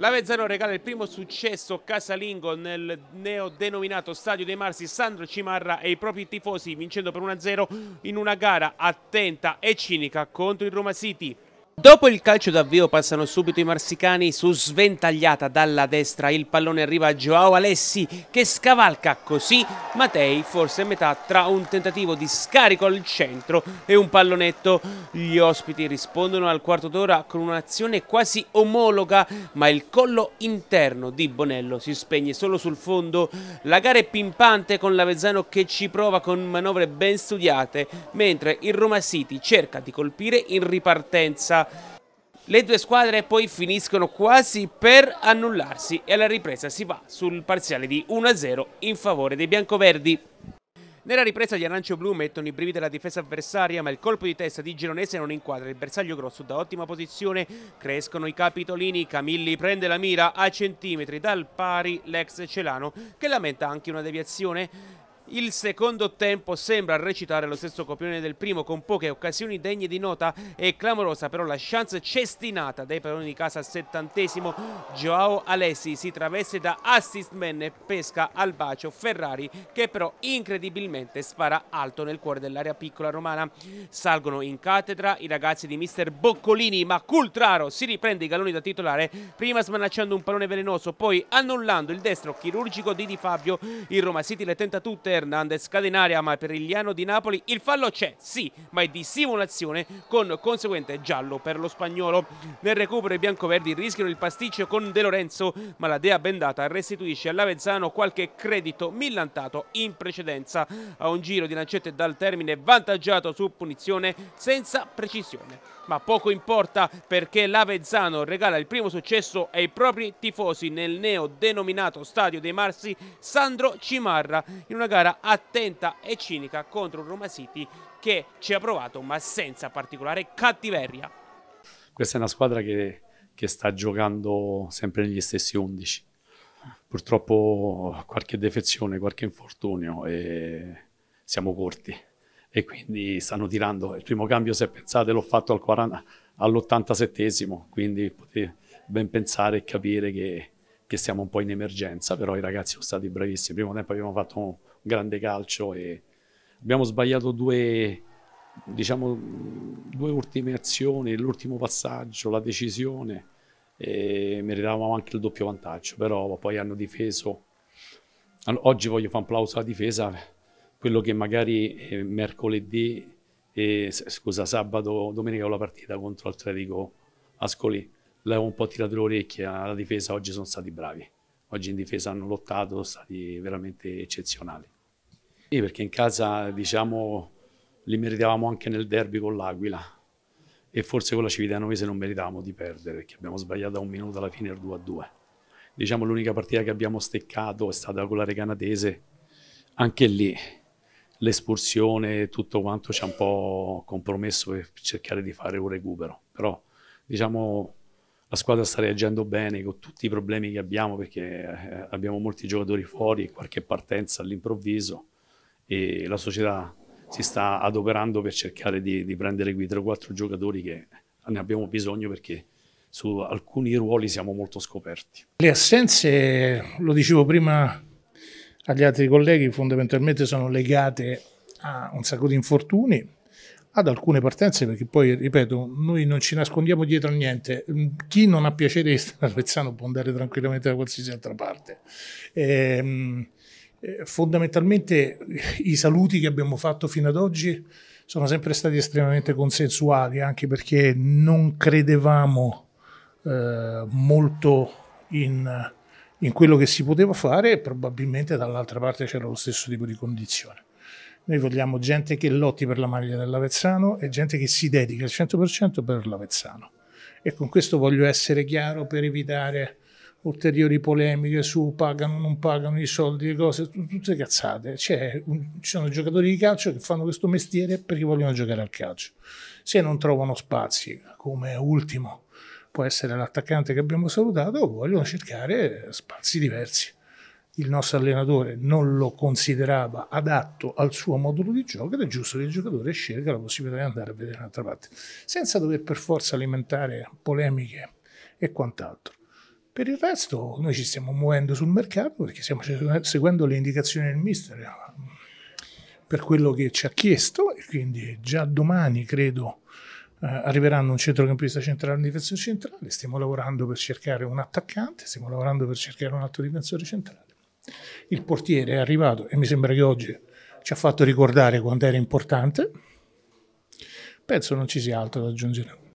La L'Avezzano regala il primo successo casalingo nel neodenominato Stadio dei Marsi Sandro Cimarra e i propri tifosi vincendo per 1-0 in una gara attenta e cinica contro il Roma City. Dopo il calcio d'avvio passano subito i marsicani su sventagliata dalla destra, il pallone arriva a Joao Alessi che scavalca così Matei forse a metà tra un tentativo di scarico al centro e un pallonetto. Gli ospiti rispondono al quarto d'ora con un'azione quasi omologa ma il collo interno di Bonello si spegne solo sul fondo. La gara è pimpante con l'Avezzano che ci prova con manovre ben studiate mentre il Roma City cerca di colpire in ripartenza. Le due squadre poi finiscono quasi per annullarsi e alla ripresa si va sul parziale di 1-0 in favore dei biancoverdi. Nella ripresa gli arancio-blu mettono i brividi alla difesa avversaria, ma il colpo di testa di Gironese non inquadra il bersaglio grosso da ottima posizione. Crescono i capitolini, Camilli prende la mira a centimetri dal pari l'ex Celano, che lamenta anche una deviazione. Il secondo tempo sembra recitare lo stesso copione del primo con poche occasioni degne di nota e clamorosa però la chance cestinata dai padroni di casa al settantesimo. Joao Alessi si traveste da assist man e pesca al bacio Ferrari che però incredibilmente spara alto nel cuore dell'area piccola romana. Salgono in cattedra i ragazzi di mister Boccolini ma Cultraro si riprende i galloni da titolare prima smanacciando un pallone velenoso poi annullando il destro chirurgico di Di Fabio. Il Roma City le tenta tutte Hernandez cadenaria ma per il Liano di Napoli il fallo c'è, sì, ma è di simulazione con conseguente giallo per lo spagnolo. Nel recupero i biancoverdi rischiano il pasticcio con De Lorenzo, ma la Dea Bendata restituisce all'Avezzano qualche credito millantato in precedenza a un giro di lancette dal termine vantaggiato su punizione senza precisione. Ma poco importa perché l'Avezzano regala il primo successo ai propri tifosi nel neo denominato stadio dei Marsi Sandro Cimarra in una gara squadra attenta e cinica contro un Roma City che ci ha provato ma senza particolare cattiveria. Questa è una squadra che, che sta giocando sempre negli stessi 11. Purtroppo qualche defezione, qualche infortunio e siamo corti e quindi stanno tirando. Il primo cambio, se pensate, l'ho fatto al all'87esimo, quindi potete ben pensare e capire che che siamo un po' in emergenza, però i ragazzi sono stati bravissimi. Primo tempo abbiamo fatto un grande calcio e abbiamo sbagliato due, diciamo, due ultime azioni, l'ultimo passaggio, la decisione e meritavamo anche il doppio vantaggio, però poi hanno difeso. Oggi voglio fare un applauso alla difesa, quello che magari eh, mercoledì, eh, scusa, sabato, domenica ho la partita contro Atletico Ascoli le l'avevo un po' tirate le orecchie alla ah, difesa, oggi sono stati bravi. Oggi in difesa hanno lottato, sono stati veramente eccezionali. E perché in casa, diciamo, li meritavamo anche nel derby con l'Aquila e forse con la Cividanovese non meritavamo di perdere perché abbiamo sbagliato a un minuto alla fine il 2-2. Diciamo l'unica partita che abbiamo steccato è stata con la Recanatese, anche lì l'espulsione e tutto quanto ci ha un po' compromesso per cercare di fare un recupero, però diciamo la squadra sta reagendo bene con tutti i problemi che abbiamo perché eh, abbiamo molti giocatori fuori e qualche partenza all'improvviso e la società si sta adoperando per cercare di, di prendere qui 3 o 4 giocatori che ne abbiamo bisogno perché su alcuni ruoli siamo molto scoperti. Le assenze, lo dicevo prima agli altri colleghi, fondamentalmente sono legate a un sacco di infortuni ad alcune partenze, perché poi, ripeto, noi non ci nascondiamo dietro a niente. Mm, chi non ha piacere di stare a Vezzano può andare tranquillamente da qualsiasi altra parte. E, ehm, eh, fondamentalmente i saluti che abbiamo fatto fino ad oggi sono sempre stati estremamente consensuali, anche perché non credevamo eh, molto in, in quello che si poteva fare e probabilmente dall'altra parte c'era lo stesso tipo di condizione. Noi vogliamo gente che lotti per la maglia dell'Avezzano e gente che si dedica al 100% per l'Avezzano. E con questo voglio essere chiaro per evitare ulteriori polemiche su pagano, non pagano i soldi, le cose, tutte cazzate. Un, ci sono giocatori di calcio che fanno questo mestiere perché vogliono giocare al calcio. Se non trovano spazi, come ultimo può essere l'attaccante che abbiamo salutato, vogliono cercare spazi diversi il nostro allenatore non lo considerava adatto al suo modulo di gioco ed è giusto che il giocatore scelga la possibilità di andare a vedere un'altra parte, senza dover per forza alimentare polemiche e quant'altro. Per il resto noi ci stiamo muovendo sul mercato perché stiamo seguendo le indicazioni del mister per quello che ci ha chiesto e quindi già domani credo eh, arriveranno un centrocampista centrale e un difensore centrale, stiamo lavorando per cercare un attaccante, stiamo lavorando per cercare un altro difensore centrale il portiere è arrivato e mi sembra che oggi ci ha fatto ricordare quanto era importante. Penso non ci sia altro da aggiungere.